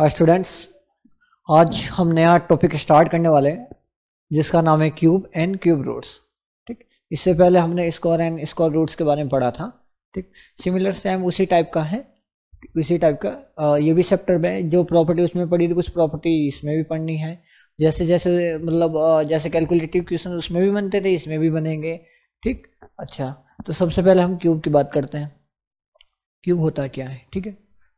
Hi students आज हम नया टॉपिक स्टार्ट करने वाले हैं जिसका नाम है क्यूब एंड क्यूब रूट्स ठीक इससे पहले हमने स्कोर एंड स्कोर रूट्स के बारे में पढ़ा था ठीक सिमिलर सेम उसी टाइप का है उसी टाइप का आ, ये भी चैप्टर में जो प्रॉपर्टी उसमें पढ़ी थी कुछ प्रॉपर्टी इसमें भी पढ़नी है जैसे जैसे मतलब जैसे कैलकुलेटिव क्वेश्चन उसमें भी बनते थे इसमें भी बनेंगे ठीक अच्छा तो सबसे पहले हम क्यूब की बात करते हैं क्यूब होता क्या है ठीक है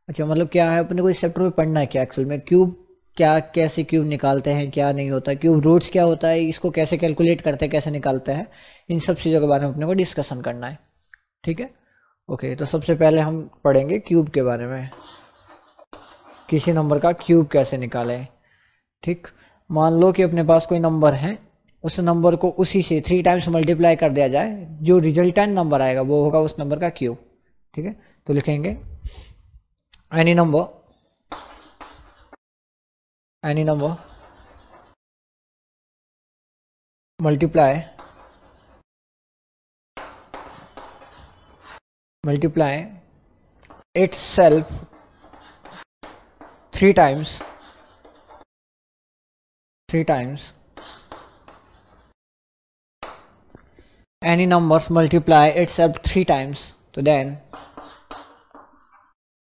अच्छा मतलब क्या है अपने को इस चैप्टर में पढ़ना है क्या एक्चुअल में क्यूब क्या कैसे क्यूब निकालते हैं क्या नहीं होता क्यूब रूट्स क्या होता है इसको कैसे कैलकुलेट करते हैं कैसे निकालते हैं इन सब चीज़ों के बारे में अपने को डिस्कशन करना है ठीक है ओके तो सबसे पहले हम पढ़ेंगे क्यूब के बारे में किसी नंबर का क्यूब कैसे निकालें ठीक मान लो कि अपने पास कोई नंबर है उस नंबर को उसी से थ्री टाइम्स मल्टीप्लाई कर दिया जाए जो रिजल्टेंट नंबर आएगा वो होगा उस नंबर का क्यूब ठीक है तो लिखेंगे any number any number multiply multiply itself three times three times any numbers multiply itself three times so then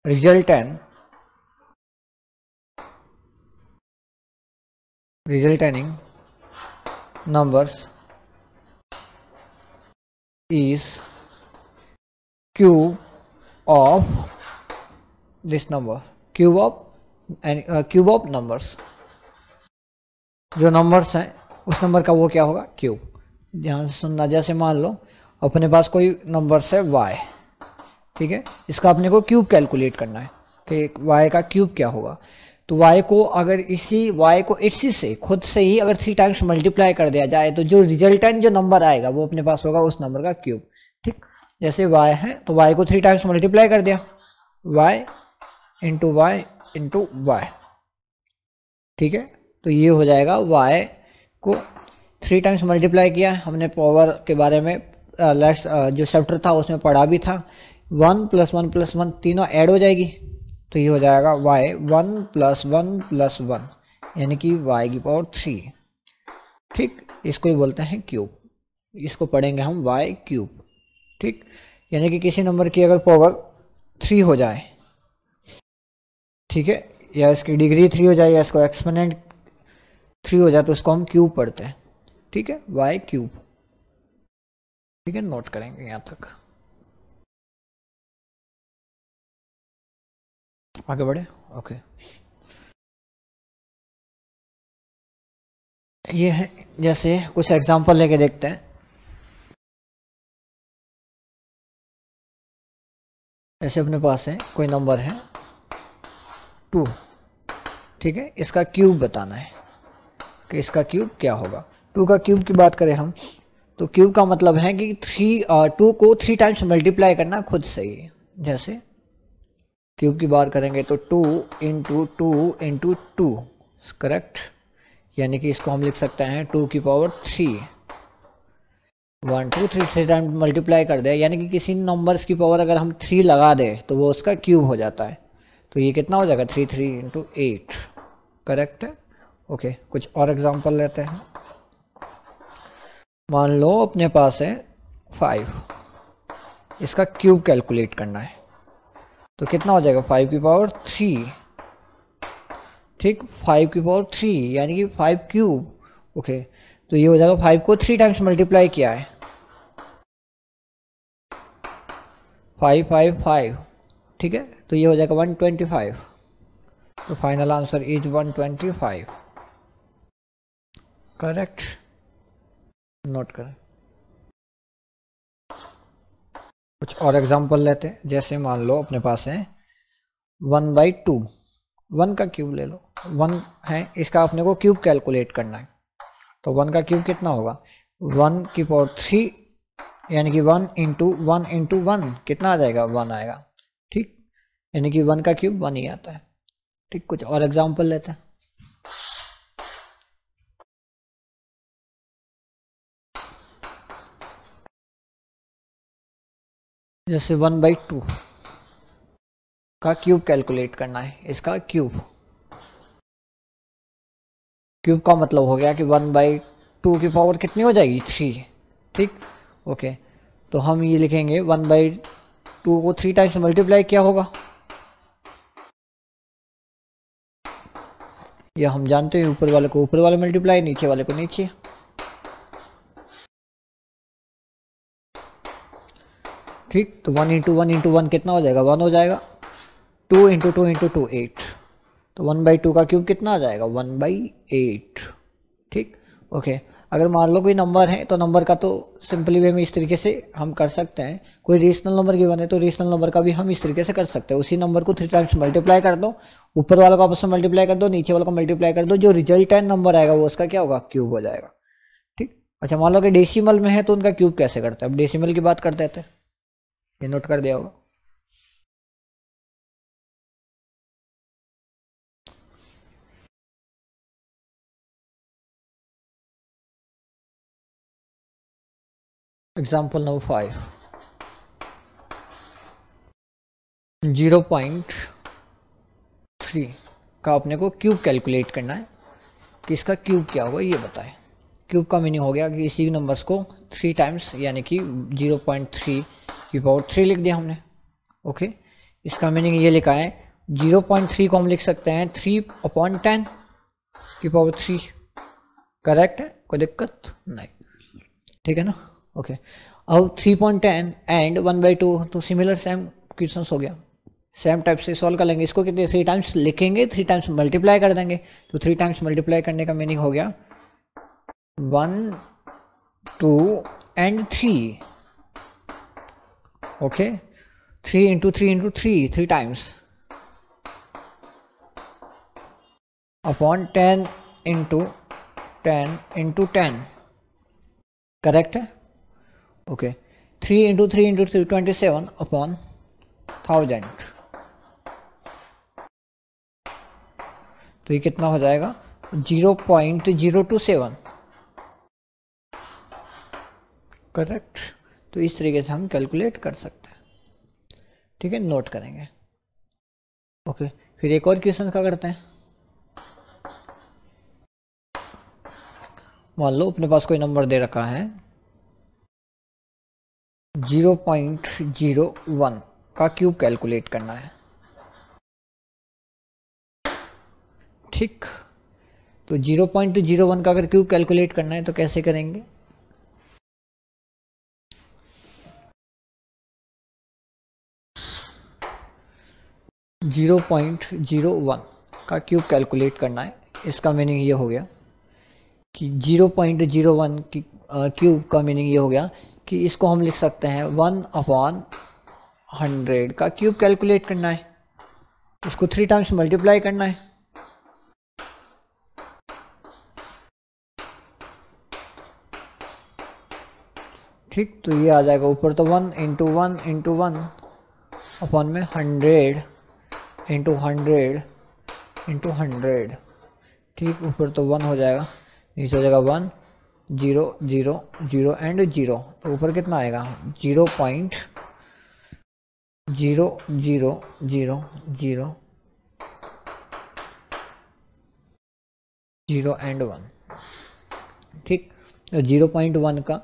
resultant resulting numbers is cube of this number cube of and uh, cube of numbers जो numbers हैं उस number का वो क्या होगा cube ध्यान से सुनना जैसे मान लो अपने पास कोई नंबर है वाई ठीक है इसका अपने को क्यूब कैलकुलेट करना है कि वाई का क्यूब क्या होगा तो वाई को अगर इसी वाई को इसी से खुद से ही अगर थ्री टाइम्स मल्टीप्लाई कर दिया जाए तो जो रिजल्टेंट जो नंबर आएगा वो अपने पास होगा उस नंबर का क्यूब ठीक जैसे वाई है तो वाई को थ्री टाइम्स मल्टीप्लाई कर दिया Y into Y into Y ठीक है तो ये हो जाएगा वाई को थ्री टाइम्स मल्टीप्लाई किया हमने पावर के बारे में लास्ट uh, uh, जो चैप्टर था उसमें पढ़ा भी था one plus one plus one तीनों ऐड हो जाएगी तो ये हो जाएगा Y one plus one plus one यानी कि वाई की पावर थ्री ठीक इसको ही बोलते हैं क्यूब इसको पढ़ेंगे हम वाई क्यूब ठीक यानी कि किसी नंबर की अगर पावर थ्री हो जाए ठीक है या इसकी डिग्री थ्री हो जाए या इसको एक्सपोनेंट थ्री हो जाए तो उसको हम क्यूब पढ़ते हैं ठीक है वाई क्यूब ठीक है नोट करेंगे यहाँ तक आगे बढ़े ओके ये है जैसे कुछ एग्जांपल लेके देखते हैं जैसे अपने पास है कोई नंबर है टू ठीक है इसका क्यूब बताना है कि इसका क्यूब क्या होगा टू का क्यूब की बात करें हम तो क्यूब का मतलब है कि थ्री टू uh, को थ्री टाइम्स मल्टीप्लाई करना खुद सही है जैसे क्यूब की बात करेंगे तो two into two into two correct यानी कि इसको हम लिख सकते हैं टू की power three one two three three time multiply कर दे यानी कि किसी नंबर्स की पावर अगर हम थ्री लगा दें तो वो उसका क्यूब हो जाता है तो ये कितना हो जाएगा three three into eight correct है ओके कुछ और एग्जांपल लेते हैं मान लो अपने पास है फाइव इसका क्यूब कैलकुलेट करना है तो कितना हो जाएगा फाइव की पावर थ्री ठीक फाइव की पावर थ्री यानी कि फाइव क्यूब ओके तो ये हो जाएगा फाइव को थ्री टाइम्स मल्टीप्लाई किया है फाइव फाइव फाइव ठीक है तो ये हो जाएगा वन ट्वेंटी फाइव तो final answer is one twenty five correct note करें कुछ और एग्जांपल लेते हैं जैसे मान लो अपने पास है वन बाई टू वन का क्यूब ले लो वन है इसका अपने को क्यूब कैलकुलेट करना है तो वन का क्यूब कितना होगा वन की पावर थ्री यानी कि one into one into one कितना आ जाएगा वन आएगा ठीक यानी कि वन का क्यूब वन ही आता है ठीक कुछ और एग्जाम्पल लेते हैं जैसे वन बाई टू का क्यूब कैलकुलेट करना है इसका क्यूब क्यूब का मतलब हो गया कि वन बाई टू की पावर कितनी हो जाएगी थ्री ठीक ओके तो हम ये लिखेंगे वन बाई टू को थ्री टाइम्स मल्टीप्लाई क्या होगा यह हम जानते हैं ऊपर वाले को ऊपर वाले मल्टीप्लाई नीचे वाले को नीचे ठीक तो one into one into one कितना हो जाएगा वन हो जाएगा two into two into two eight तो वन बाई टू का क्यूब कितना आ जाएगा वन बाई एट ठीक ओके अगर मान लो कोई नंबर है तो नंबर का तो सिंपली वे में इस तरीके से हम कर सकते हैं कोई रीजनल नंबर की बने तो रीजनल नंबर का भी हम इस तरीके से कर सकते हैं उसी नंबर को थ्री टाइम्स मल्टीप्लाई कर दो ऊपर वाले को आपस में मल्टीप्लाई कर दो नीचे वाले को मल्टीप्लाई कर दो जो रिजल्टेंट नंबर आएगा वो उसका क्या होगा क्यूब हो जाएगा ठीक अच्छा मान लो कि डेसीमल में है तो उनका क्यूब कैसे करते हैं अब डेसीमल की बात करते हैं तो। ये नोट कर दिया होगा example number five zero point three का अपने को क्यूब कैलकुलेट करना है कि इसका क्यूब क्या होगा ये बताएं क्यूब का मीनिंग हो गया कि इसी नंबर्स को थ्री टाइम्स यानी कि जीरो पॉइंट थ्री की पावर थ्री लिख दिया हमने ओके इसका मीनिंग ये लिखा है जीरो पॉइंट थ्री को हम लिख सकते हैं थ्री अपॉन टेन की पावर थ्री करेक्ट है कोई दिक्कत नहीं ठीक है ना ओके अब three point ten and one by two तो सिमिलर सेम क्वेश्चन हो गया सेम टाइप से सॉल्व कर लेंगे इसको कितने थ्री टाइम्स लिखेंगे थ्री टाइम्स मल्टीप्लाई कर देंगे तो थ्री टाइम्स मल्टीप्लाई करने का मीनिंग हो गया one two and three okay 3 into 3 into 3 3 times upon 10 into 10 into 10 correct okay 3 into 3 into 3 27 upon 1000 तो ये कितना हो जाएगा zero point zero two seven correct तो इस तरीके से हम कैलकुलेट कर सकते हैं ठीक है नोट करेंगे ओके फिर एक और क्वेश्चन का करते हैं मान लो अपने पास कोई नंबर दे रखा है जीरो पॉइंट जीरो वन का क्यूब कैलकुलेट करना है ठीक तो जीरो पॉइंट जीरो वन का अगर क्यूब कैलकुलेट करना है तो कैसे करेंगे 0.01 का क्यूब कैलकुलेट करना है इसका मीनिंग ये हो गया कि 0.01 की क्यूब का मीनिंग ये हो गया कि इसको हम लिख सकते हैं वन अपॉन हंड्रेड का क्यूब कैलकुलेट करना है इसको थ्री टाइम्स मल्टीप्लाई करना है ठीक तो ये आ जाएगा ऊपर तो one into one into one upon में hundred into hundred into hundred ठीक ऊपर तो वन हो जाएगा नीचे हो जाएगा one zero zero zero and zero तो ऊपर कितना आएगा zero point zero zero zero zero zero and one ठीक जीरो पॉइंट वन का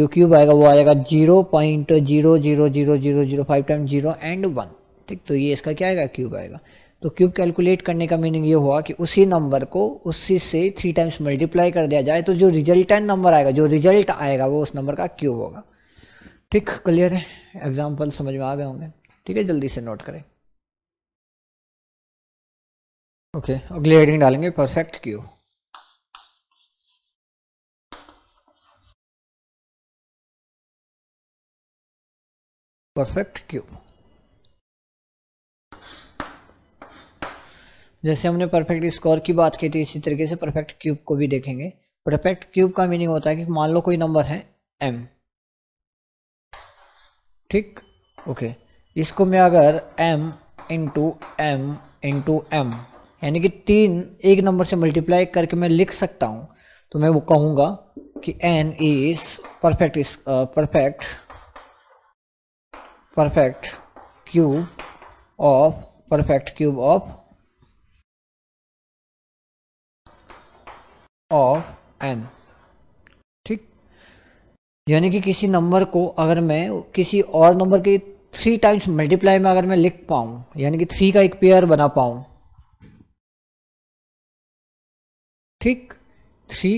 जो क्यूब आएगा वो आएगा zero point zero zero zero zero zero five time zero and one ठीक तो ये इसका क्या आएगा क्यूब आएगा तो क्यूब कैलकुलेट करने का मीनिंग ये हुआ कि उसी नंबर को उसी से थ्री टाइम्स मल्टीप्लाई कर दिया जाए तो जो रिजल्टेंट नंबर आएगा जो रिजल्ट आएगा वो उस नंबर का क्यूब होगा ठीक क्लियर है एग्जाम्पल समझ में आ गए होंगे ठीक है जल्दी से नोट करें ओके okay, अगली हेडिंग डालेंगे परफेक्ट क्यू परफेक्ट क्यू जैसे हमने परफेक्ट स्क्वायर की बात की थी इसी तरीके से परफेक्ट क्यूब को भी देखेंगे परफेक्ट क्यूब का मीनिंग होता है कि मान लो कोई नंबर है एम ठीक ओके इसको मैं अगर M into M into M यानी कि तीन एक नंबर से मल्टीप्लाई करके मैं लिख सकता हूँ तो मैं वो कहूँगा कि N is perfect perfect perfect cube of perfect cube of of N ठीक यानी कि किसी नंबर को अगर मैं किसी और नंबर के थ्री टाइम्स मल्टीप्लाई में अगर मैं लिख पाऊँ यानी कि थ्री का एक पेयर बना पाऊँ ठीक थ्री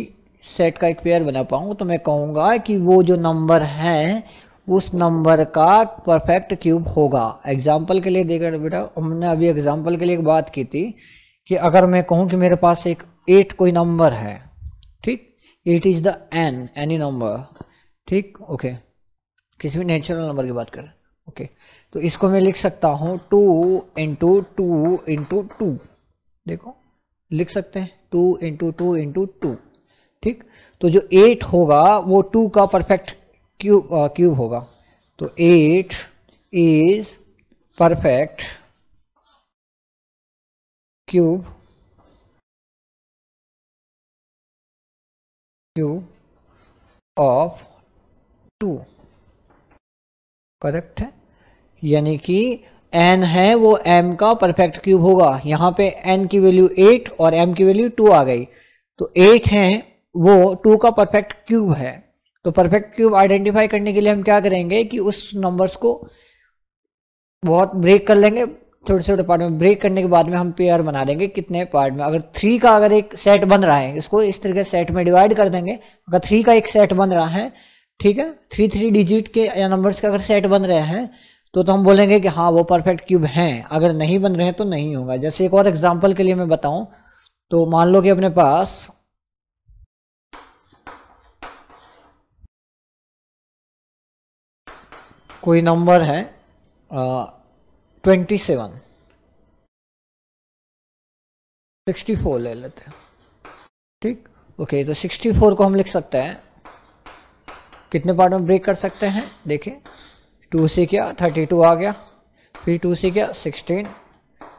सेट का एक पेयर बना पाऊँ तो मैं कहूँगा कि वो जो नंबर है उस नंबर का परफेक्ट क्यूब होगा एग्जाम्पल के लिए देखा बेटा हमने अभी एग्जाम्पल के लिए एक बात की थी कि अगर मैं कहूँ कि मेरे पास एक एट कोई नंबर है ठीक eight is the N any number ठीक ओके किसी भी नेचुरल नंबर की बात करें ओके तो इसको मैं लिख सकता हूँ two into two into two देखो लिख सकते हैं two into two into two ठीक तो जो एट होगा वो टू का परफेक्ट क्यूब क्यूब होगा तो eight is perfect cube cube of two correct है यानी कि एन है वो एम का परफेक्ट क्यूब होगा यहां पे एन की वैल्यू एट और एम की वैल्यू टू आ गई तो एट है वो टू का परफेक्ट क्यूब है तो परफेक्ट क्यूब आइडेंटिफाई करने के लिए हम क्या करेंगे कि उस नंबर्स को बहुत ब्रेक कर लेंगे छोटे छोटे पार्ट में ब्रेक करने के बाद में हम पेयर बना देंगे कितने पार्ट में अगर थ्री का अगर एक सेट बन रहा है इसको इस तरीके सेट में डिवाइड कर देंगे अगर थ्री का एक सेट बन रहा है ठीक है थ्री थ्री डिजिट के या नंबर्स का अगर सेट बन रहे हैं तो तो हम बोलेंगे कि हाँ वो परफेक्ट क्यूब हैं अगर नहीं बन रहे हैं तो नहीं होगा जैसे एक और एग्जाम्पल के लिए मैं बताऊँ तो मान लो कि अपने पास कोई नंबर है आ, ट्वेंटी सेवन सिक्सटी फोर ले लेते हैं ठीक ओके तो सिक्सटी फोर को हम लिख सकते हैं कितने पार्ट में ब्रेक कर सकते हैं देखिए टू से क्या थर्टी टू आ गया फिर टू से क्या सिक्सटीन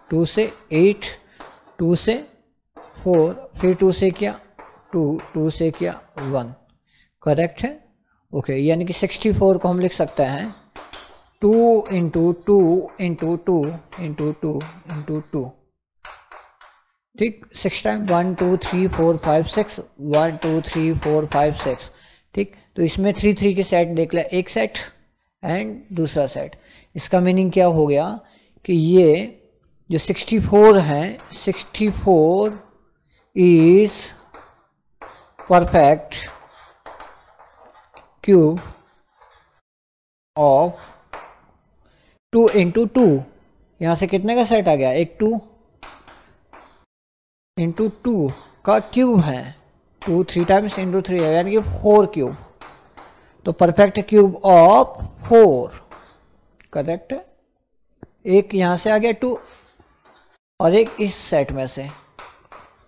टू से एट टू से फोर फिर टू से क्या टू टू से क्या वन करेक्ट है ओके यानी कि सिक्सटी फोर को हम लिख सकते हैं two into two into two into two into two ठीक six time one two three four five six one two three four five six ठीक तो इसमें थ्री थ्री के सेट देख लिया एक सेट एंड दूसरा सेट इसका मीनिंग क्या हो गया कि ये जो सिक्सटी फोर है sixty four is perfect cube of two into two यहाँ से कितने का सेट आ गया एक टू इंटू टू का क्यूब है two three times into three है यानी कि फोर क्यूब तो perfect cube of four correct एक यहाँ से आ गया टू और एक इस सेट में से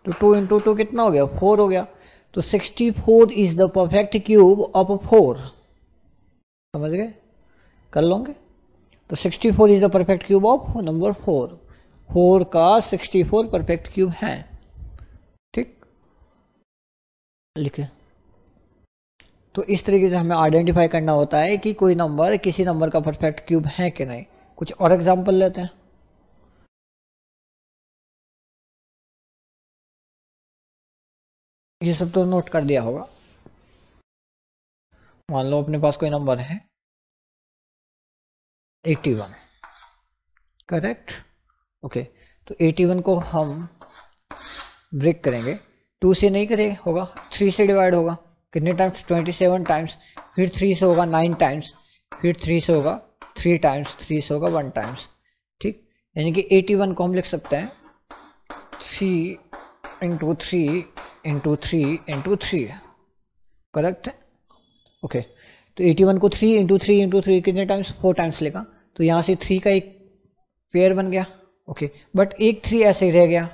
तो टू इंटू टू कितना हो गया फोर हो गया तो sixty four is the perfect cube of four समझ गए कर लोगे तो 64 is the perfect cube of number four four का 64 परफेक्ट क्यूब है ठीक लिखे तो इस तरीके से हमें आइडेंटिफाई करना होता है कि कोई नंबर किसी नंबर का परफेक्ट क्यूब है कि नहीं कुछ और एग्जांपल लेते हैं ये सब तो नोट कर दिया होगा मान लो अपने पास कोई नंबर है 81 करेक्ट ओके तो 81 को हम ब्रेक करेंगे टू से नहीं करेंगे होगा थ्री से डिवाइड होगा कितने टाइम्स ट्वेंटी सेवन टाइम्स फिर थ्री से होगा नाइन टाइम्स फिर थ्री से होगा थ्री टाइम्स थ्री से होगा वन टाइम्स ठीक यानी कि एटी वन को हम लिख सकते हैं three into three into three into three correct है ओके तो एटी वन को three into three into three कितने टाइम्स फोर टाइम्स लेगा तो यहाँ से थ्री का एक पेयर बन गया ओके बट एक थ्री ऐसे रह गया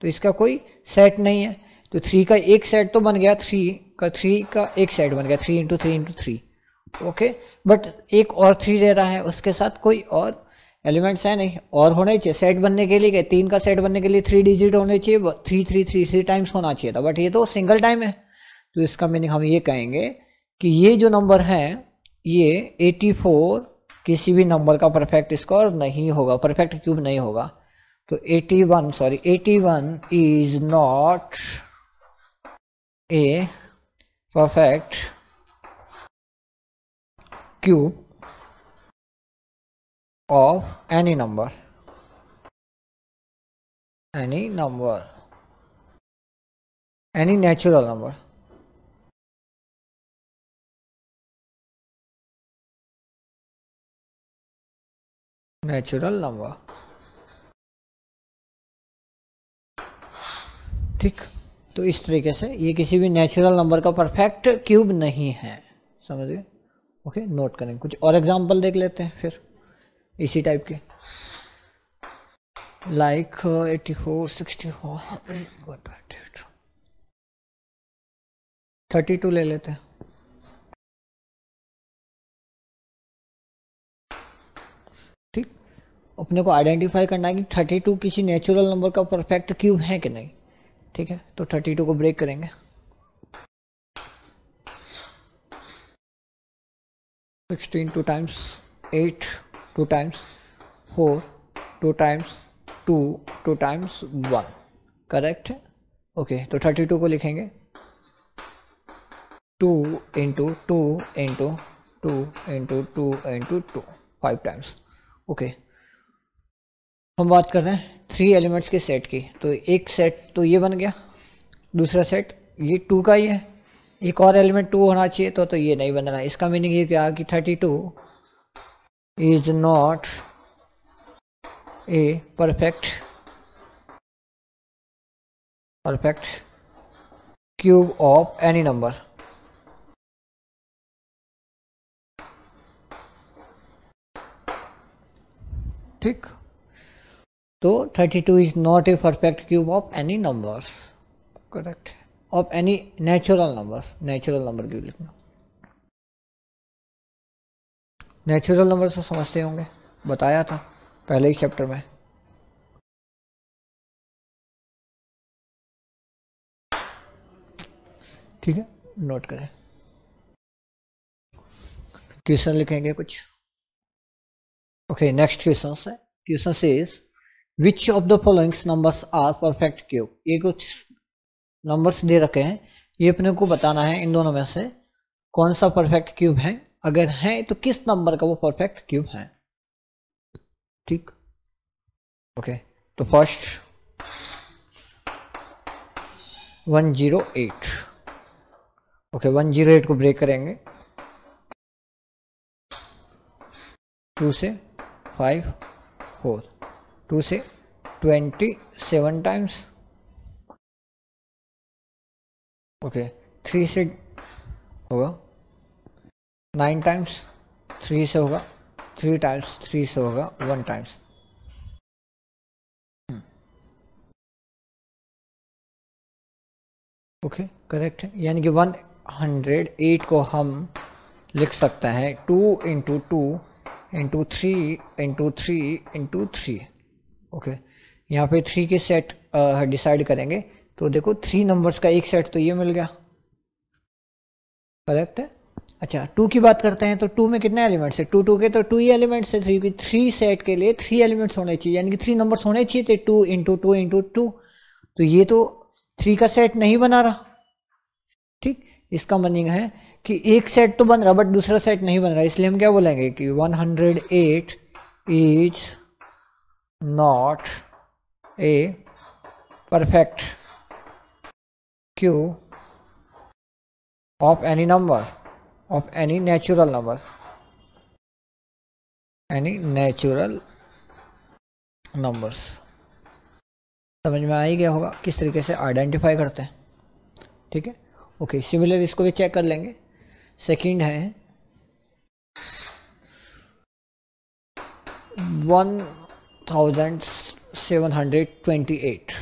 तो इसका कोई सेट नहीं है तो थ्री का एक सेट तो बन गया थ्री का थ्री का एक सेट बन गया three into three into three okay but एक और थ्री रह रहा है उसके साथ कोई और एलिमेंट्स हैं नहीं और होने चाहिए सेट बनने के लिए क्या तीन का सेट बनने के लिए थ्री डिजिट होने चाहिए three three three three times होना चाहिए था बट ये तो सिंगल टाइम है तो इसका मीनिंग हम ये कहेंगे कि ये जो नंबर है ये एटी फोर किसी भी नंबर का परफेक्ट स्कोर नहीं होगा परफेक्ट क्यूब नहीं होगा तो 81 sorry 81 is not a perfect cube of any number any number any natural number natural number ठीक तो इस तरीके से ये किसी भी नेचुरल नंबर का परफेक्ट क्यूब नहीं है समझ गए ओके नोट करेंगे कुछ और एग्जांपल देख लेते हैं फिर इसी टाइप के like eighty four sixty four thirty two ले लेते हैं अपने को आइडेंटिफाई करना है कि थर्टी टू किसी नेचुरल नंबर का परफेक्ट क्यूब है कि नहीं ठीक है तो थर्टी टू को ब्रेक करेंगे sixteen two times eight two times four two times two two times one correct है ओके तो थर्टी टू को लिखेंगे two into two into two into two into two five times okay हम बात कर रहे हैं थ्री एलिमेंट्स के सेट की तो एक सेट तो ये बन गया दूसरा सेट ये टू का ही है एक और एलिमेंट टू होना चाहिए तो तो ये नहीं बन रहा इसका मीनिंग ये क्या कि thirty two is not a perfect perfect cube of any number ठीक तो 32 is not a perfect cube of any numbers correct of any natural numbers natural number cube लिखना नेचुरल नंबर से समझते होंगे बताया था पहले ही चैप्टर में ठीक है नोट करें क्वेश्चन लिखेंगे कुछ ओके नेक्स्ट क्वेश्चन से क्वेश्चन से is which of the followings numbers are perfect cube ये कुछ नंबर्स दे रखे हैं ये अपने को बताना है इन दोनों में से कौन सा परफेक्ट क्यूब है अगर है तो किस नंबर का वो परफेक्ट क्यूब है ठीक ओके तो first one zero eight okay one zero eight को ब्रेक करेंगे टू से फाइव फोर टू से twenty seven times okay three से होगा नाइन टाइम्स थ्री से होगा थ्री टाइम्स थ्री से होगा वन टाइम्स ओके करेक्ट है यानी कि वन हंड्रेड एट को हम लिख सकते हैं two into two into three into three into three okay यहाँ पे थ्री के सेट डिसाइड करेंगे तो देखो थ्री नंबर्स का एक सेट तो ये मिल गया करेक्ट है अच्छा टू की बात करते हैं तो टू में कितने एलिमेंट्स है टू टू के तो टू ही एलिमेंट्स है थ्री की थ्री सेट के लिए थ्री एलिमेंट्स होने चाहिए यानी कि थ्री नंबर्स होने चाहिए थे two into two into two तो ये तो थ्री का सेट नहीं बना रहा ठीक इसका मनिंग है कि एक सेट तो बन रहा बट दूसरा सेट नहीं बन रहा इसलिए हम क्या बोलेंगे कि one hundred eight is not a perfect queue of any number of any natural number any natural numbers समझ में आ ही गया होगा किस तरीके से आइडेंटिफाई करते हैं ठीक है ओके सिमिलर इसको भी चेक कर लेंगे सेकंड है one thousand seven hundred twenty eight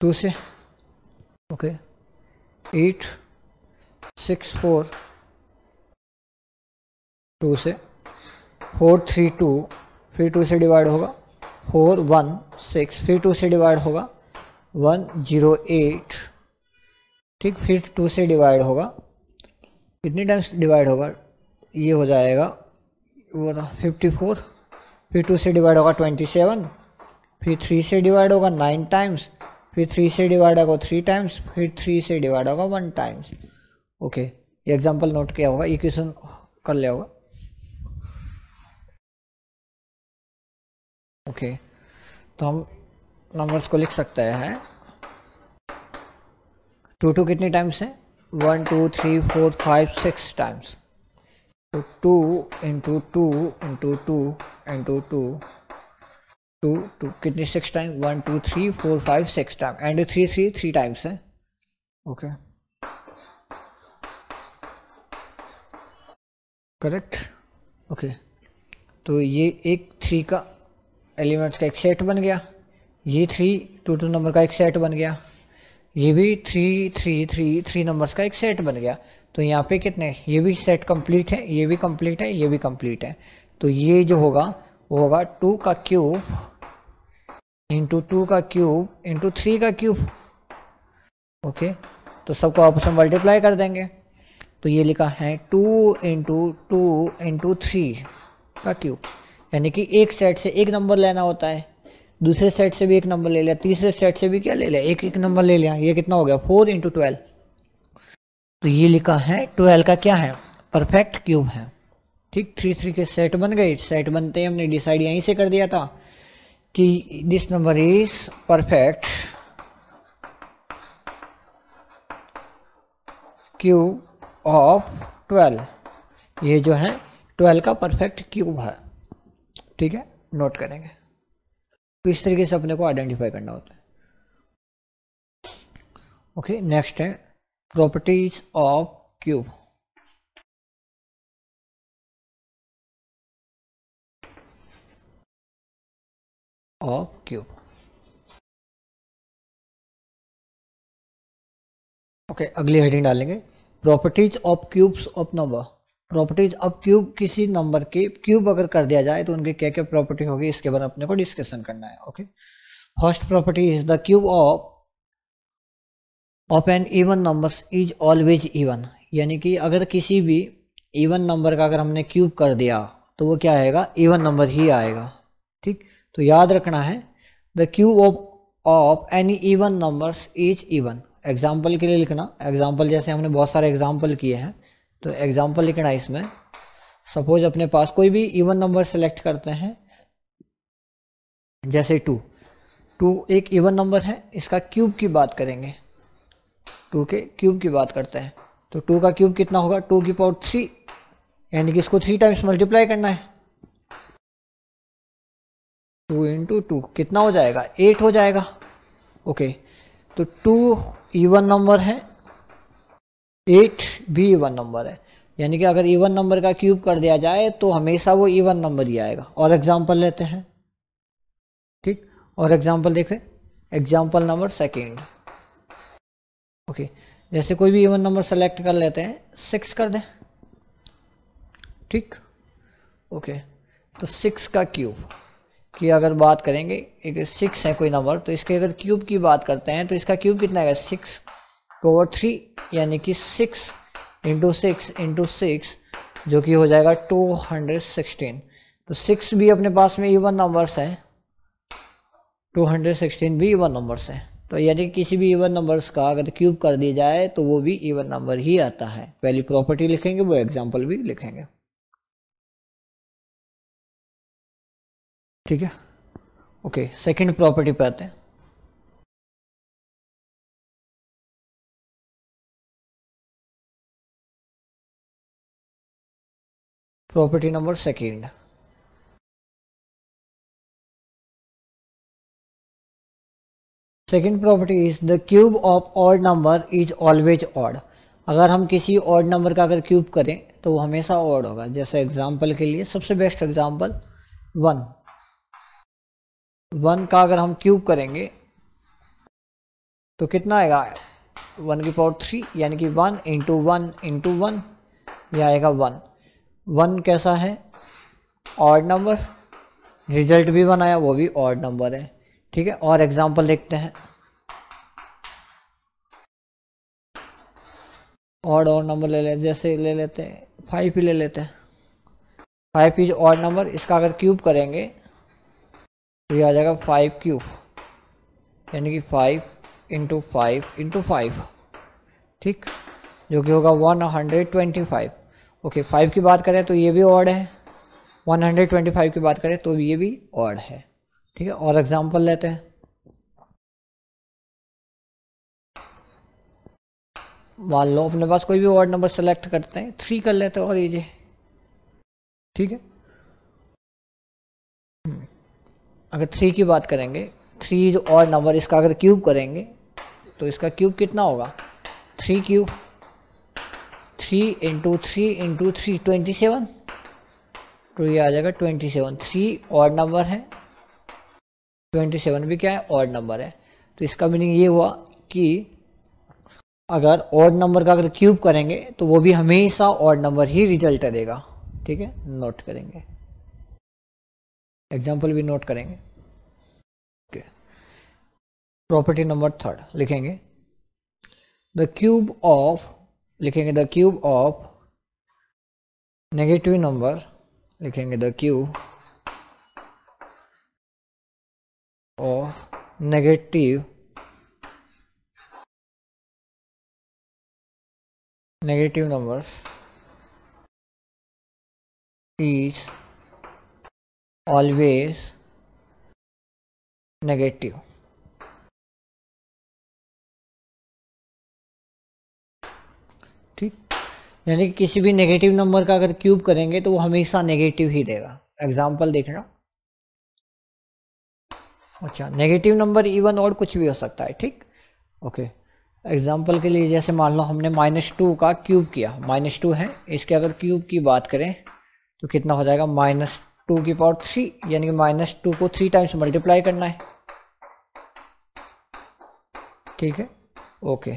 two से okay eight six four two से फोर थ्री टू फिर टू से डिवाइड होगा फोर वन सिक्स फिर टू से डिवाइड होगा वन जीरो एट ठीक फिर टू से डिवाइड होगा कितने टाइम्स डिवाइड होगा ये हो जाएगा वो रहा फिफ्टी फोर फिर टू से डिवाइड होगा ट्वेंटी सेवन फिर थ्री से डिवाइड होगा नाइन टाइम्स फिर थ्री से डिवाइड होगा थ्री टाइम्स फिर थ्री से डिवाइड होगा वन टाइम्स ओके ये एग्जाम्पल नोट किया होगा इक्वेशन कर लिया होगा ओके तो हम नंबर्स को लिख सकते हैं टू टू कितनी टाइम्स है one two three four five six times तो two into two into two into two two two कितनी six time one two three four five six time and three three three times है okay correct okay तो ये एक three का elements का एक set बन गया ये थ्री टू टू नंबर का एक सेट बन गया ये भी three three three three numbers का एक सेट बन गया तो यहाँ पे कितने ये भी सेट कंप्लीट है ये भी कंप्लीट है ये भी कंप्लीट है तो ये जो होगा वो होगा टू का क्यूब इंटू टू का क्यूब इंटू थ्री का क्यूब ओके तो सबको आप उसमें मल्टीप्लाई कर देंगे तो ये लिखा है two into two into three का क्यूब यानी कि एक सेट से एक नंबर लेना होता है दूसरे सेट से भी एक नंबर ले लिया तीसरे सेट से भी क्या ले लिया एक एक नंबर ले लिया ये कितना हो गया फोर इंटू ट्वेल्व तो ये लिखा है ट्वेल्व का क्या है परफेक्ट क्यूब है ठीक थ्री थ्री के सेट बन गए सेट बनते हमने डिसाइड यहीं से कर दिया था कि this number is perfect cube of twelve ये जो है ट्वेल्व का परफेक्ट क्यूब है ठीक है नोट करेंगे तो इस तरीके से अपने को आइडेंटिफाई करना होता है ओके नेक्स्ट है properties of cube of cube okay okay, अगली हेडिंग डालेंगे properties of cubes of number properties of cube किसी नंबर के क्यूब अगर कर दिया जाए तो उनकी क्या क्या प्रॉपर्टी होगी इसके बारे में अपने को डिस्कशन करना है okay first property is the cube of of an even numbers is always even यानी कि अगर किसी भी इवन नंबर का अगर हमने क्यूब कर दिया तो वो क्या आएगा इवन नंबर ही आएगा ठीक तो याद रखना है the cube of of any even numbers is even example के लिए लिखना एग्जाम्पल जैसे हमने बहुत सारे एग्जाम्पल किए हैं तो एग्जाम्पल लिखना इसमें सपोज अपने पास कोई भी इवन नंबर सेलेक्ट करते हैं जैसे टू टू एक इवन नंबर है इसका क्यूब की बात करेंगे टू के क्यूब की बात करते हैं तो टू का क्यूब कितना होगा टू की पावर थ्री यानी कि इसको थ्री टाइम्स मल्टीप्लाई करना है टू इंटू टू कितना हो जाएगा एट हो जाएगा ओके तो टू इवन नंबर है एट भी इवन नंबर है यानी कि अगर इवन नंबर का क्यूब कर दिया जाए तो हमेशा वो इवन नंबर ही आएगा और एग्जाम्पल लेते हैं ठीक और एग्जाम्पल देखें एग्जाम्पल नंबर सेकेंड ओके जैसे कोई भी इवन नंबर सेलेक्ट कर लेते हैं सिक्स कर दें ठीक ओके तो सिक्स का क्यूब की अगर बात करेंगे एक सिक्स है कोई नंबर तो इसके अगर क्यूब की बात करते हैं तो इसका क्यूब कितना है सिक्स ओवर थ्री यानी कि six into six into six जो कि हो जाएगा टू हंड्रेड सिक्सटीन तो सिक्स भी अपने पास में इवन नंबर्स है टू हंड्रेड सिक्सटीन भी इवन नंबर्स है तो यदि किसी भी इवन नंबर्स का अगर क्यूब कर दिया जाए तो वो भी इवन नंबर ही आता है पहली प्रॉपर्टी लिखेंगे वो एग्जाम्पल भी लिखेंगे ठीक है ओके सेकंड प्रॉपर्टी पे आते हैं property number second second property is the cube of odd number is always odd अगर हम किसी ऑड नंबर का अगर क्यूब करें तो वो हमेशा ऑड होगा जैसे एग्जाम्पल के लिए सबसे बेस्ट एग्जाम्पल वन वन का अगर हम क्यूब करेंगे तो कितना आएगा वन की पावर थ्री यानी कि one into one into one यह आएगा वन वन कैसा है ऑड नंबर रिजल्ट भी वन आया वो भी ऑड नंबर है ठीक है और एग्जाम्पल देखते हैं ऑड और नंबर ले लेते जैसे ले लेते हैं फाइव ही ले लेते हैं फाइव इज ऑड नंबर इसका अगर क्यूब करेंगे तो ये आ जाएगा फाइव क्यूब यानी कि five into five into five ठीक जो कि होगा one hundred twenty five okay five की बात करें तो ये भी ऑड है वन हंड्रेड ट्वेंटी फाइव की बात करें तो ये भी ऑड है ठीक है और एग्जाम्पल लेते हैं मान लो अपने पास कोई भी वार्ड नंबर सेलेक्ट करते हैं थ्री कर लेते हैं और ये ठीक है अगर थ्री की बात करेंगे थ्री जो और नंबर इसका अगर क्यूब करेंगे तो इसका क्यूब कितना होगा three cube three into three into three twenty seven तो ये आ जाएगा ट्वेंटी सेवन थ्री और नंबर है ट्वेंटी सेवन भी क्या है ऑड नंबर है तो इसका मीनिंग ये हुआ कि अगर ऑड नंबर का अगर क्यूब करेंगे तो वो भी हमेशा ऑड नंबर ही रिजल्ट देगा ठीक है नोट करेंगे एग्जाम्पल भी नोट करेंगे ओके प्रॉपर्टी नंबर थर्ड लिखेंगे द क्यूब ऑफ लिखेंगे the cube of negative number लिखेंगे the cube of negative negative numbers is always negative ठीक यानी किसी भी नेगेटिव नंबर का अगर क्यूब करेंगे तो वो हमेशा नेगेटिव ही देगा एग्जाम्पल देखना अच्छा नेगेटिव नंबर इवन और कुछ भी हो सकता है ठीक ओके एग्जाम्पल के लिए जैसे मान लो हमने माइनस टू का क्यूब किया माइनस टू है इसके अगर क्यूब की बात करें तो कितना हो जाएगा माइनस टू की पावर थ्री यानी कि माइनस टू को थ्री टाइम्स मल्टीप्लाई करना है ठीक है ओके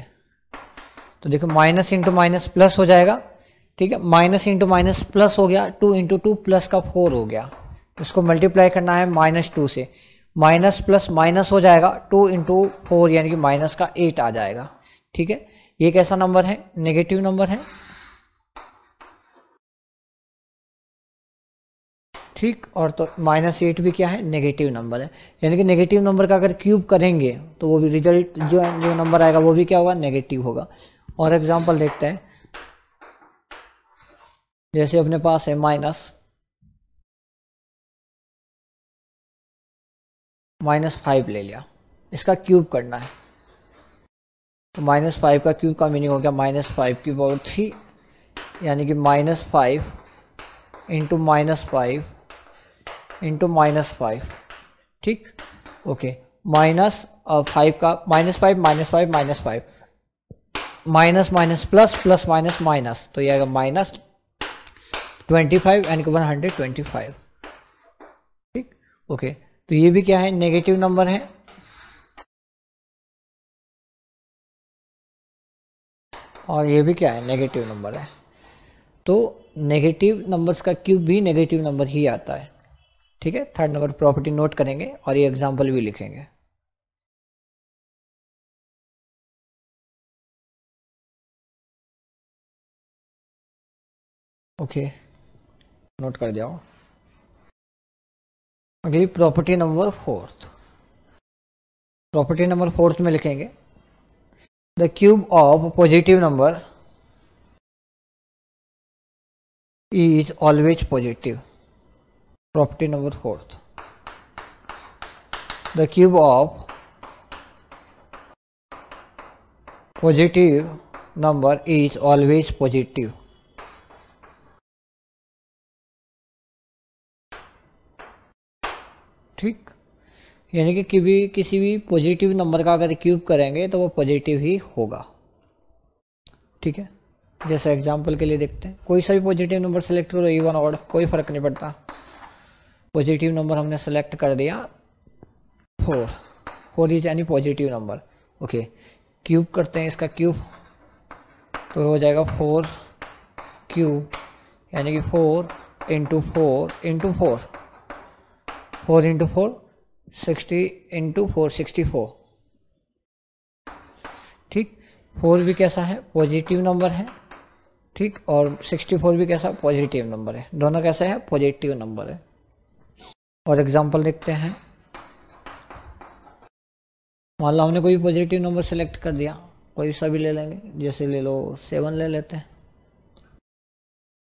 तो देखो माइनस इंटू माइनस प्लस हो जाएगा ठीक है माइनस इंटू माइनस प्लस हो गया टू इंटू टू प्लस का फोर हो गया इसको मल्टीप्लाई करना है माइनस टू से माइनस प्लस माइनस हो जाएगा टू इंटू फोर यानी कि माइनस का एट आ जाएगा ठीक है ये कैसा नंबर है नेगेटिव नंबर है ठीक और तो माइनस एट भी क्या है नेगेटिव नंबर है यानी कि नेगेटिव नंबर का अगर क्यूब करेंगे तो वो भी रिजल्ट जो जो नंबर आएगा वो भी क्या होगा नेगेटिव होगा और एग्जांपल देखते हैं जैसे अपने पास है माइनस माइनस फाइव ले लिया इसका क्यूब करना है तो माइनस फाइव का क्यूब का मीनिंग हो गया माइनस फाइव की पावर थ्री यानी कि minus five into minus five into minus five ठीक ओके माइनस फाइव का minus five minus five minus five minus minus plus plus minus minus तो यह आएगा माइनस ट्वेंटी फाइव यानी कि वन हंड्रेड ट्वेंटी फाइव ठीक ओके तो ये भी क्या है नेगेटिव नंबर है और ये भी क्या है नेगेटिव नंबर है तो नेगेटिव नंबर्स का क्यूब भी नेगेटिव नंबर ही आता है ठीक है थर्ड नंबर प्रॉपर्टी नोट करेंगे और ये एग्जाम्पल भी लिखेंगे ओके नोट कर जाओ अगली property number fourth property number fourth में लिखेंगे the cube of positive number is always positive property number fourth the cube of positive number is always positive ठीक यानी कि किसी भी किसी भी पॉजिटिव नंबर का अगर क्यूब करेंगे तो वो पॉजिटिव ही होगा ठीक है जैसे एग्जाम्पल के लिए देखते हैं कोई सा भी पॉजिटिव नंबर सेलेक्ट करो इवन ऑड कोई फ़र्क नहीं पड़ता पॉजिटिव नंबर हमने सेलेक्ट कर दिया फोर फोर इज यानी पॉजिटिव नंबर ओके क्यूब करते हैं इसका क्यूब तो हो जाएगा फोर क्यूब यानी कि four into four into four four into four sixty into four sixty four ठीक फोर भी कैसा है पॉजिटिव नंबर है ठीक और सिक्सटी फोर भी कैसा पॉजिटिव नंबर है दोनों कैसे है पॉजिटिव नंबर है और एग्जाम्पल देखते हैं मान लो हमने कोई पॉजिटिव नंबर सेलेक्ट कर दिया कोई सा भी ले लेंगे जैसे ले लो सेवन ले लेते हैं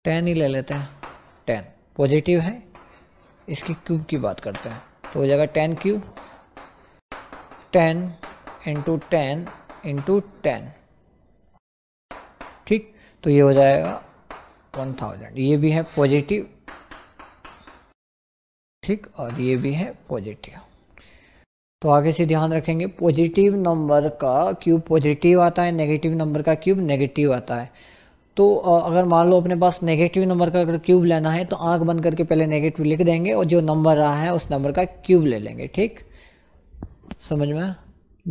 टेन ही ले लेते हैं टेन पॉजिटिव है इसकी क्यूब की बात करते हैं तो हो जाएगा ten cube ten into ten into ten ठीक तो ये हो जाएगा वन थाउजेंड ये भी है पॉजिटिव ठीक और ये भी है पॉजिटिव तो आगे से ध्यान रखेंगे पॉजिटिव नंबर का क्यूब पॉजिटिव आता है नेगेटिव नंबर का क्यूब नेगेटिव आता है तो अगर मान लो अपने पास नेगेटिव नंबर का अगर क्यूब लेना है तो आंख बंद करके पहले नेगेटिव लिख देंगे और जो नंबर रहा है उस नंबर का क्यूब ले लेंगे ठीक समझ में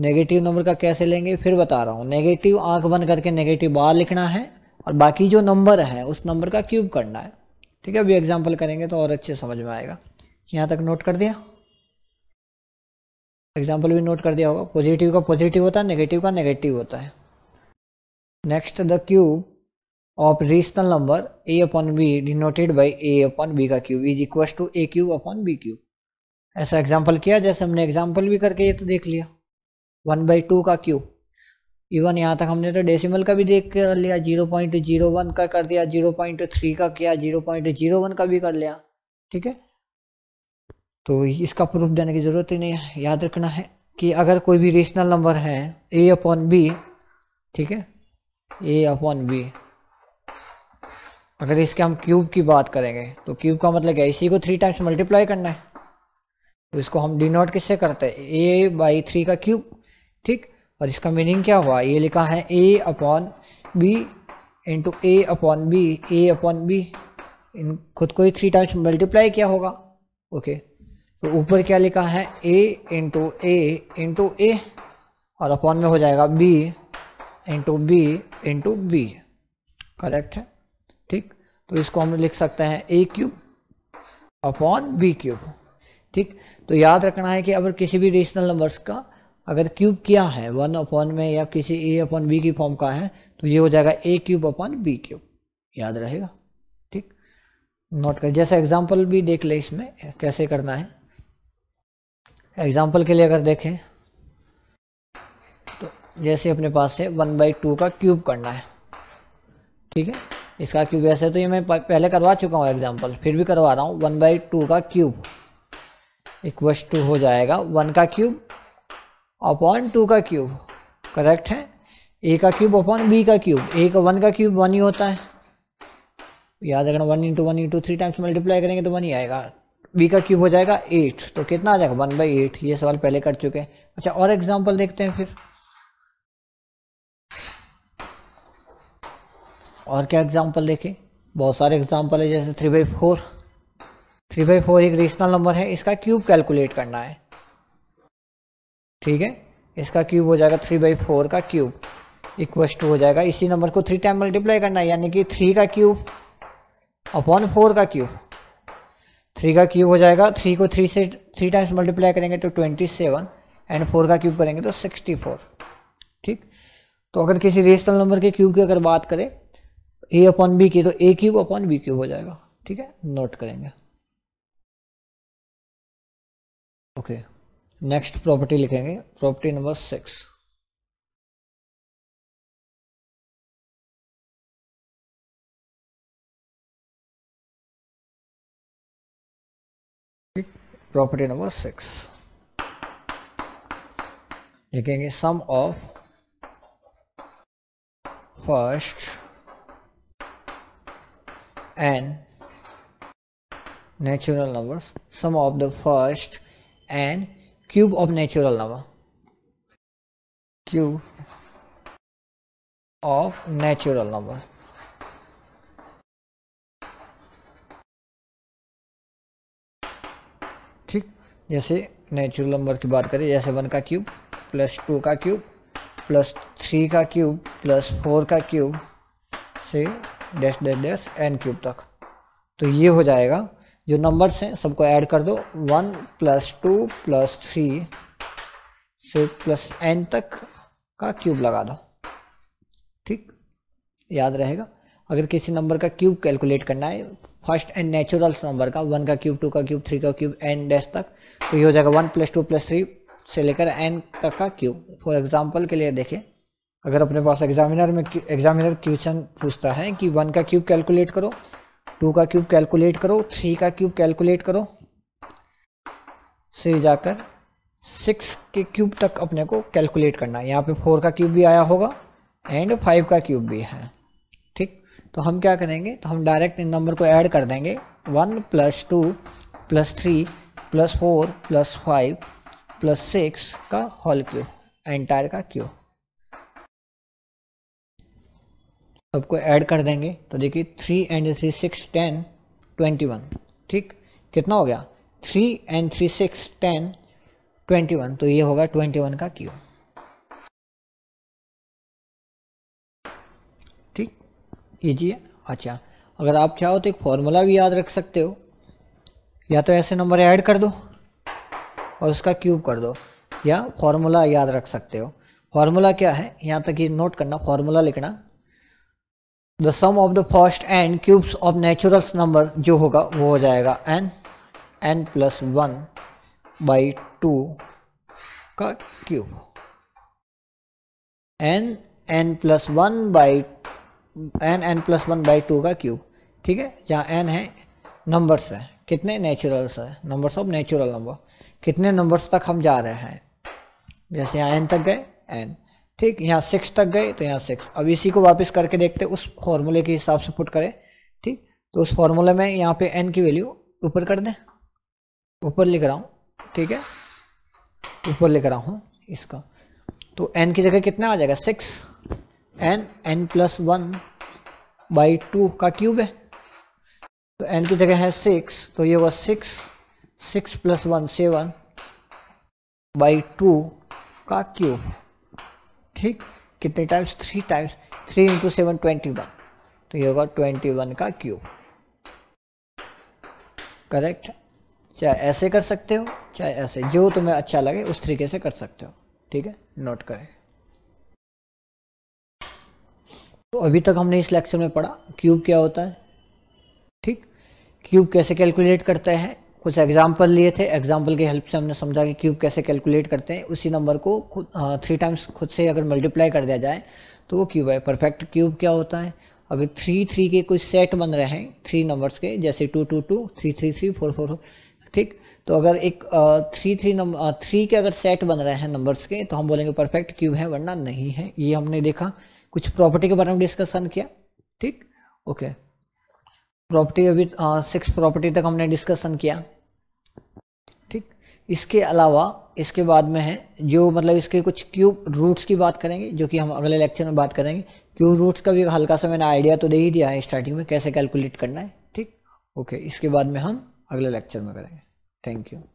नेगेटिव नंबर का कैसे लेंगे फिर बता रहा हूँ नेगेटिव आंख बंद करके नेगेटिव बार लिखना है और बाकी जो नंबर है उस नंबर का क्यूब करना है ठीक है अभी एग्जाम्पल करेंगे तो और अच्छे समझ में आएगा यहाँ तक नोट कर दिया एग्जाम्पल भी नोट कर दिया होगा पॉजिटिव का पॉजिटिव होता है नेगेटिव का नेगेटिव होता है next the cube of rational number a upon b denoted by a upon b का cube is equal to a cube upon b cube ऐसा एग्जाम्पल किया जैसे हमने एग्जाम्पल भी करके ये तो देख लिया वन बाई टू का क्यूब इवन यहाँ तक हमने तो डेसिमल का भी देख कर लिया जीरो पॉइंट जीरो वन का कर दिया जीरो पॉइंट थ्री का किया जीरो पॉइंट जीरो वन का भी कर लिया ठीक है तो इसका प्रूफ देने की ज़रूरत ही नहीं है याद रखना है कि अगर कोई भी रेशनल नंबर है ए अपॉन बी ठीक है ए अपॉन बी अगर इसके हम क्यूब की बात करेंगे तो क्यूब का मतलब क्या इसी को थ्री टाइम्स मल्टीप्लाई करना है तो इसको हम डिनोट किससे करते हैं ए बाई थ्री का क्यूब ठीक और इसका मीनिंग क्या हुआ ये लिखा है a upon b into a upon b a upon b इन खुद को ही थ्री टाइम्स मल्टीप्लाई किया होगा ओके तो ऊपर क्या लिखा है ए इंटू ए इंटू ए और अपॉन में हो जाएगा b into b into b correct है तो इसको हम लिख सकते हैं a cube upon b cube ठीक तो याद रखना है कि अगर किसी भी रेशनल नंबर्स का अगर क्यूब क्या है वन अपॉन में या किसी ए अपॉन बी की फॉर्म का है तो ये हो जाएगा a cube upon b cube याद रहेगा ठीक नोट कर जैसा एग्जाम्पल भी देख ले इसमें कैसे करना है एग्जाम्पल के लिए अगर देखें तो जैसे अपने पास से वन बाई टू का क्यूब करना है ठीक है इसका क्यूब ऐसे तो ये मैं पहले करवा चुका हूँ एग्जाम्पल फिर भी करवा रहा हूँ वन बाई टू का क्यूब इक्वस टू हो जाएगा वन का क्यूब अपॉन टू का क्यूब करेक्ट है ए का क्यूब अपॉन बी का क्यूब ए का वन का क्यूब वन ही होता है याद रखना one into one into three times multiply करेंगे तो वन ही आएगा बी का क्यूब हो जाएगा एट तो कितना आ जाएगा वन बाई एट ये सवाल पहले कर चुके हैं अच्छा और एग्जाम्पल देखते हैं फिर और क्या एग्जाम्पल देखें बहुत सारे एग्जाम्पल है जैसे three by four three by four एक रेशनल नंबर है इसका क्यूब कैलकुलेट करना है ठीक है इसका क्यूब हो जाएगा थ्री बाई फोर का क्यूब इक्व टू हो जाएगा इसी नंबर को थ्री टाइम मल्टीप्लाई करना है यानी कि थ्री का क्यूब अपॉन फोर का क्यूब थ्री का क्यूब हो जाएगा थ्री को थ्री से थ्री टाइम्स मल्टीप्लाई करेंगे तो ट्वेंटी सेवन एंड फोर का क्यूब करेंगे तो सिक्सटी फोर ठीक तो अगर किसी रेशनल नंबर के क्यूब की अगर बात करें ए अपॉन बी की तो a cube upon b cube हो जाएगा ठीक है नोट करेंगे ओके नेक्स्ट प्रॉपर्टी लिखेंगे property number six property number six लिखेंगे sum of first n natural numbers sum of the first n cube of natural number cube of natural number ठीक जैसे natural number की बात करें जैसे one का cube plus two का cube plus three का क्यूब प्लस फोर का क्यूब से dash dash dash n cube तक तो ये हो जाएगा जो नंबर्स हैं सबको ऐड कर दो one plus two plus three से प्लस एन तक का क्यूब लगा दो ठीक याद रहेगा अगर किसी नंबर का क्यूब कैलकुलेट करना है फर्स्ट एंड नेचुरल्स नंबर का वन का क्यूब टू का क्यूब थ्री का क्यूब एन डैश तक तो ये हो जाएगा one plus two plus three से लेकर एन तक का क्यूब फॉर एग्जाम्पल के लिए देखें अगर अपने पास एग्जामिनर में एग्जामिनर क्वेश्चन पूछता है कि वन का क्यूब कैलकुलेट करो टू का क्यूब कैलकुलेट करो थ्री का क्यूब कैलकुलेट करो से जाकर सिक्स के क्यूब तक अपने को कैलकुलेट करना है यहाँ पे फोर का क्यूब भी आया होगा एंड फाइव का क्यूब भी है ठीक तो हम क्या करेंगे तो हम डायरेक्ट इन नंबर को ऐड कर देंगे one plus two plus three plus four plus five plus six का हॉल क्यूब एंटायर का क्यूब सबको ऐड कर देंगे तो देखिए three and three six ten twenty one ठीक कितना हो गया three and three six ten twenty one तो ये होगा ट्वेंटी वन का क्यू ठीक ईजी है अच्छा अगर आप चाहो तो एक फॉर्मूला भी याद रख सकते हो या तो ऐसे नंबर ऐड कर दो और उसका क्यूब कर दो या फॉर्मूला याद रख सकते हो फॉर्मूला क्या है यहाँ तक ये नोट करना फॉर्मूला लिखना the sum of the first n cubes of naturals number जो होगा वो हो जाएगा n n plus one by two का cube n n plus one by n n plus one by two का क्यूब ठीक है जहाँ एन है नंबर्स है कितने नेचुरल्स है नंबर्स ऑफ नेचुरल नंबर कितने नंबर्स तक हम जा रहे हैं जैसे यहाँ एन तक गए एन ठीक यहाँ सिक्स तक गए तो यहाँ सिक्स अब इसी को वापस करके देखते उस फॉर्मूले के हिसाब से पुट करें ठीक तो उस फॉर्मूले में यहाँ पे एन की वैल्यू ऊपर कर दें ऊपर लिख रहा हूँ ठीक है ऊपर लिख रहा हूँ इसका तो एन की जगह कितना आ जाएगा six n n plus one by two का क्यूब है तो एन की जगह है सिक्स तो ये हुआ six six plus one seven by two का क्यूब ठीक कितने times three times three into seven twenty one तो ये होगा ट्वेंटी वन का क्यूब करेक्ट चाहे ऐसे कर सकते हो चाहे ऐसे जो तुम्हें अच्छा लगे उस तरीके से कर सकते हो ठीक है नोट करें तो अभी तक हमने इस लेक्चर में पढ़ा क्यूब क्या होता है ठीक क्यूब कैसे कैलकुलेट करते हैं कुछ एग्जाम्पल लिए थे एग्जाम्पल की हेल्प से हमने समझा कि क्यूब कैसे कैलकुलेट करते हैं उसी नंबर को खुद थ्री हाँ, टाइम्स खुद से अगर मल्टीप्लाई कर दिया जाए तो वो क्यूब है परफेक्ट क्यूब क्या होता है अगर थ्री थ्री के कोई सेट बन रहे हैं थ्री नंबर्स के जैसे two two two three three three four four ठीक तो अगर एक थ्री थ्री नंबर थ्री के अगर सेट बन रहे हैं नंबर्स के तो हम बोलेंगे परफेक्ट क्यूब है वरना नहीं है ये हमने देखा कुछ प्रॉपर्टी के बारे में डिस्कशन किया ठीक ओके प्रॉपर्टी अभी सिक्स प्रॉपर्टी तक हमने डिस्कशन किया इसके अलावा इसके बाद में है जो मतलब इसके कुछ क्यूब रूट्स की बात करेंगे जो कि हम अगले लेक्चर में बात करेंगे क्यूब रूट्स का भी हल्का सा मैंने आइडिया तो दे ही दिया है स्टार्टिंग में कैसे कैलकुलेट करना है ठीक ओके इसके बाद में हम अगले लेक्चर में करेंगे थैंक यू